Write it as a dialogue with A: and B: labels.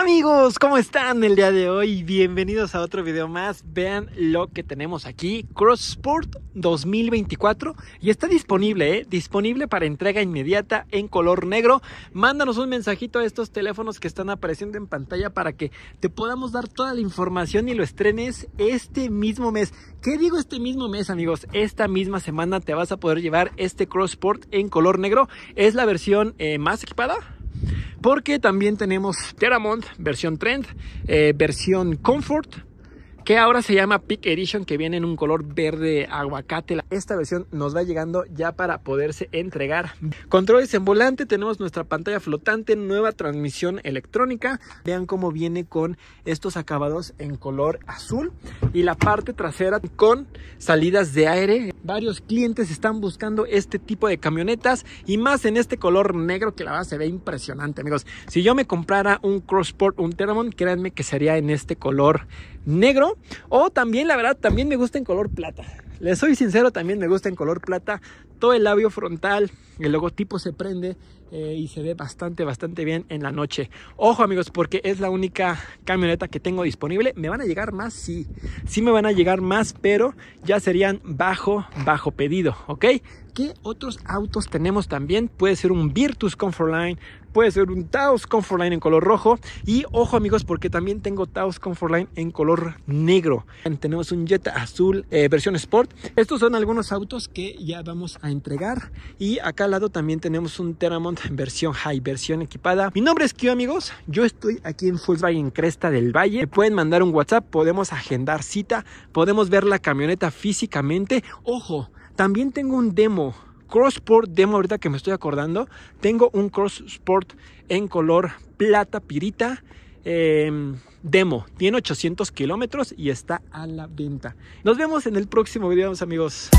A: Amigos, ¿cómo están el día de hoy? Bienvenidos a otro video más. Vean lo que tenemos aquí, Crossport 2024 y está disponible, ¿eh? disponible para entrega inmediata en color negro. Mándanos un mensajito a estos teléfonos que están apareciendo en pantalla para que te podamos dar toda la información y lo estrenes este mismo mes. ¿Qué digo este mismo mes, amigos? Esta misma semana te vas a poder llevar este Crossport en color negro. Es la versión eh, más equipada porque también tenemos Teramont versión Trend, eh, versión Comfort, que ahora se llama Peak Edition, que viene en un color verde aguacate. Esta versión nos va llegando ya para poderse entregar. Controles en volante, tenemos nuestra pantalla flotante, nueva transmisión electrónica. Vean cómo viene con estos acabados en color azul y la parte trasera con salidas de aire. Varios clientes están buscando este tipo de camionetas y más en este color negro que la verdad se ve impresionante, amigos. Si yo me comprara un Crossport, un Teramon, créanme que sería en este color negro o también, la verdad, también me gusta en color plata. Les soy sincero, también me gusta en color plata todo el labio frontal, el logotipo se prende eh, y se ve bastante, bastante bien en la noche. Ojo amigos, porque es la única camioneta que tengo disponible. ¿Me van a llegar más? Sí, sí me van a llegar más, pero ya serían bajo, bajo pedido, ¿ok? ¿Qué otros autos tenemos también? Puede ser un Virtus Comfortline, puede ser un Taos Comfortline en color rojo y ojo amigos porque también tengo Taos Comfortline en color negro. Tenemos un Jetta azul eh, versión Sport. Estos son algunos autos que ya vamos a entregar. Y acá al lado también tenemos un Teramont versión high, versión equipada. Mi nombre es Kio amigos, yo estoy aquí en en Cresta del Valle. Me pueden mandar un WhatsApp, podemos agendar cita, podemos ver la camioneta físicamente. Ojo, también tengo un demo Crossport demo ahorita que me estoy acordando. Tengo un Crossport en color plata pirita. Em, demo, tiene 800 kilómetros y está a la venta. Nos vemos en el próximo video, amigos.